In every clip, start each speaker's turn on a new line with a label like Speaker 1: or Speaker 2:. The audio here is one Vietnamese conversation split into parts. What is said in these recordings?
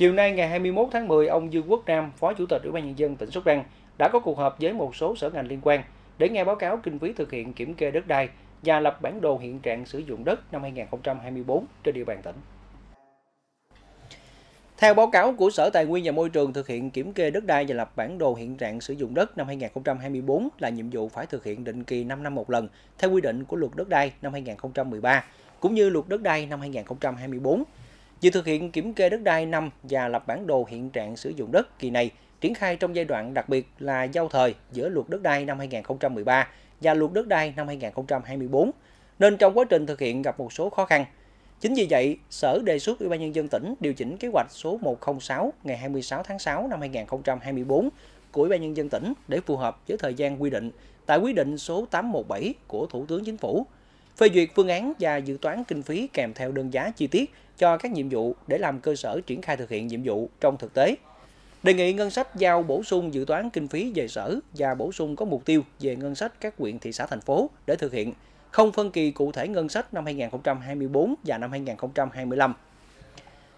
Speaker 1: Chiều nay ngày 21 tháng 10, ông Dương Quốc Nam, Phó Chủ tịch Ủy ban nhân dân tỉnh Sóc Trăng đã có cuộc họp với một số sở ngành liên quan để nghe báo cáo kinh phí thực hiện kiểm kê đất đai và lập bản đồ hiện trạng sử dụng đất năm 2024 trên địa bàn tỉnh. Theo báo cáo của Sở Tài nguyên và Môi trường thực hiện kiểm kê đất đai và lập bản đồ hiện trạng sử dụng đất năm 2024 là nhiệm vụ phải thực hiện định kỳ 5 năm một lần theo quy định của Luật Đất đai năm 2013 cũng như Luật Đất đai năm 2024 Việc thực hiện kiểm kê đất đai năm và lập bản đồ hiện trạng sử dụng đất kỳ này triển khai trong giai đoạn đặc biệt là giao thời giữa luật đất đai năm 2013 và luật đất đai năm 2024, nên trong quá trình thực hiện gặp một số khó khăn. Chính vì vậy, Sở đề xuất Ủy ban nhân dân tỉnh điều chỉnh kế hoạch số 106 ngày 26 tháng 6 năm 2024 của Ủy ban nhân dân tỉnh để phù hợp với thời gian quy định tại quyết định số 817 của Thủ tướng Chính phủ phê duyệt phương án và dự toán kinh phí kèm theo đơn giá chi tiết cho các nhiệm vụ để làm cơ sở triển khai thực hiện nhiệm vụ trong thực tế. Đề nghị ngân sách giao bổ sung dự toán kinh phí về sở và bổ sung có mục tiêu về ngân sách các huyện, thị xã, thành phố để thực hiện, không phân kỳ cụ thể ngân sách năm 2024 và năm 2025.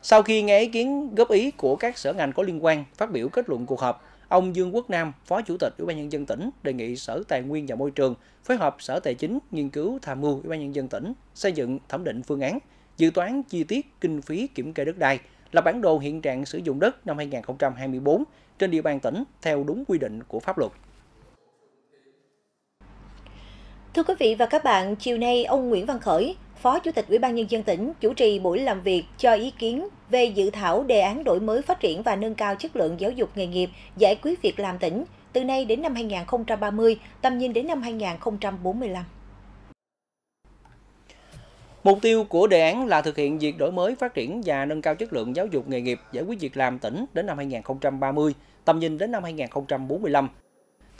Speaker 1: Sau khi nghe ý kiến góp ý của các sở ngành có liên quan phát biểu kết luận cuộc họp, Ông Dương Quốc Nam, Phó Chủ tịch Ủy ban nhân dân tỉnh đề nghị Sở Tài nguyên và Môi trường phối hợp Sở Tài chính nghiên cứu tham mưu Ủy ban nhân dân tỉnh xây dựng thẩm định phương án, dự toán chi tiết kinh phí kiểm kê đất đai là bản đồ hiện trạng sử dụng đất năm 2024 trên địa bàn tỉnh theo đúng quy định của pháp luật. Thưa quý vị và các bạn, chiều nay ông Nguyễn Văn Khởi, Phó Chủ tịch Ủy ban Nhân dân tỉnh chủ trì buổi làm việc cho ý kiến về dự thảo đề án đổi mới phát triển và nâng cao chất lượng giáo dục nghề nghiệp, giải quyết việc làm tỉnh từ nay đến năm 2030, tầm nhìn đến năm 2045. Mục tiêu của đề án là thực hiện việc đổi mới, phát triển và nâng cao chất lượng giáo dục nghề nghiệp, giải quyết việc làm tỉnh đến năm 2030, tầm nhìn đến năm 2045.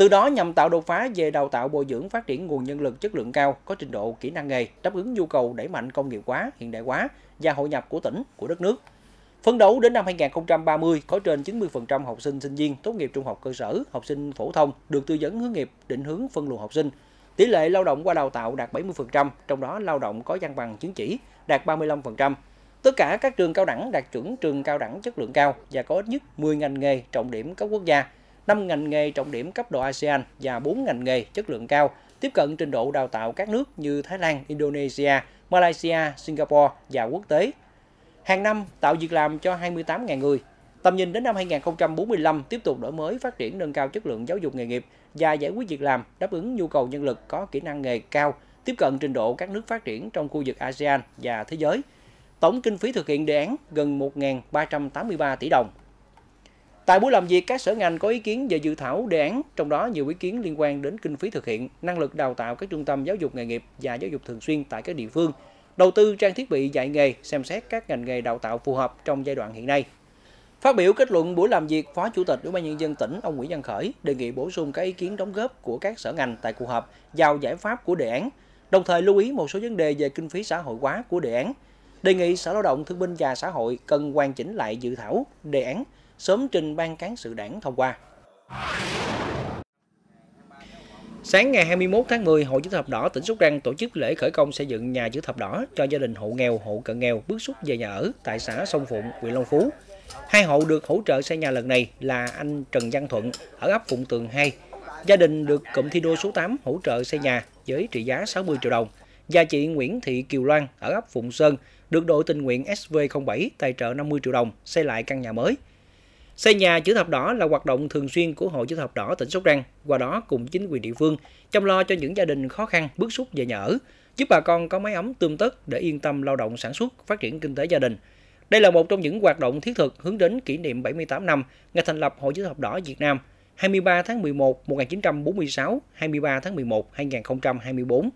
Speaker 1: Từ đó nhằm tạo đột phá về đào tạo bồi dưỡng phát triển nguồn nhân lực chất lượng cao có trình độ kỹ năng nghề, đáp ứng nhu cầu đẩy mạnh công nghiệp hóa, hiện đại hóa và hội nhập của tỉnh, của đất nước. Phấn đấu đến năm 2030 có trên 90% học sinh sinh viên tốt nghiệp trung học cơ sở, học sinh phổ thông được tư vấn hướng nghiệp, định hướng phân luồng học sinh. Tỷ lệ lao động qua đào tạo đạt 70%, trong đó lao động có văn bằng chứng chỉ đạt 35%. Tất cả các trường cao đẳng đạt chuẩn trường cao đẳng chất lượng cao và có ít nhất 10 ngành nghề trọng điểm cấp quốc gia 5 ngành nghề trọng điểm cấp độ ASEAN và 4 ngành nghề chất lượng cao, tiếp cận trình độ đào tạo các nước như Thái Lan, Indonesia, Malaysia, Singapore và quốc tế. Hàng năm tạo việc làm cho 28.000 người. Tầm nhìn đến năm 2045 tiếp tục đổi mới, phát triển nâng cao chất lượng giáo dục nghề nghiệp và giải quyết việc làm, đáp ứng nhu cầu nhân lực có kỹ năng nghề cao, tiếp cận trình độ các nước phát triển trong khu vực ASEAN và thế giới. Tổng kinh phí thực hiện đề án gần 1.383 tỷ đồng. Tại buổi làm việc, các sở ngành có ý kiến về dự thảo đề án, trong đó nhiều ý kiến liên quan đến kinh phí thực hiện, năng lực đào tạo các trung tâm giáo dục nghề nghiệp và giáo dục thường xuyên tại các địa phương, đầu tư trang thiết bị dạy nghề, xem xét các ngành nghề đào tạo phù hợp trong giai đoạn hiện nay. Phát biểu kết luận buổi làm việc, Phó Chủ tịch Ủy ban nhân dân tỉnh ông Nguyễn Văn Khởi đề nghị bổ sung các ý kiến đóng góp của các sở ngành tại cuộc họp vào giải pháp của đề án, đồng thời lưu ý một số vấn đề về kinh phí xã hội hóa của đề án. Đề nghị Sở Lao động Thương binh và Xã hội cần hoàn chỉnh lại dự thảo đề án sớm trình Ban Cán sự Đảng thông qua. Sáng ngày 21 tháng 10, Hội Chữ thập đỏ tỉnh Sóc Trăng tổ chức lễ khởi công xây dựng nhà chữ thập đỏ cho gia đình hộ nghèo, hộ cận nghèo bước xuất về nhà ở tại xã Sông Phụng, huyện Long Phú. Hai hộ được hỗ trợ xây nhà lần này là anh Trần Văn Thuận ở ấp Phụng Tường 2. Gia đình được cụm thi đua số 8 hỗ trợ xây nhà với trị giá 60 triệu đồng. Và chị Nguyễn Thị Kiều Loan ở ấp Phụng Sơn được đội tình nguyện SV07 tài trợ 50 triệu đồng xây lại căn nhà mới. Xây nhà chữ thập đỏ là hoạt động thường xuyên của Hội chữ thập đỏ tỉnh Sóc Trăng, qua đó cùng chính quyền địa phương chăm lo cho những gia đình khó khăn, bức xúc về nhà ở, giúp bà con có máy ấm tươm tất để yên tâm lao động sản xuất, phát triển kinh tế gia đình. Đây là một trong những hoạt động thiết thực hướng đến kỷ niệm 78 năm ngày thành lập Hội chữ thập đỏ Việt Nam 23 tháng 11 1946, 23 tháng 11 2024.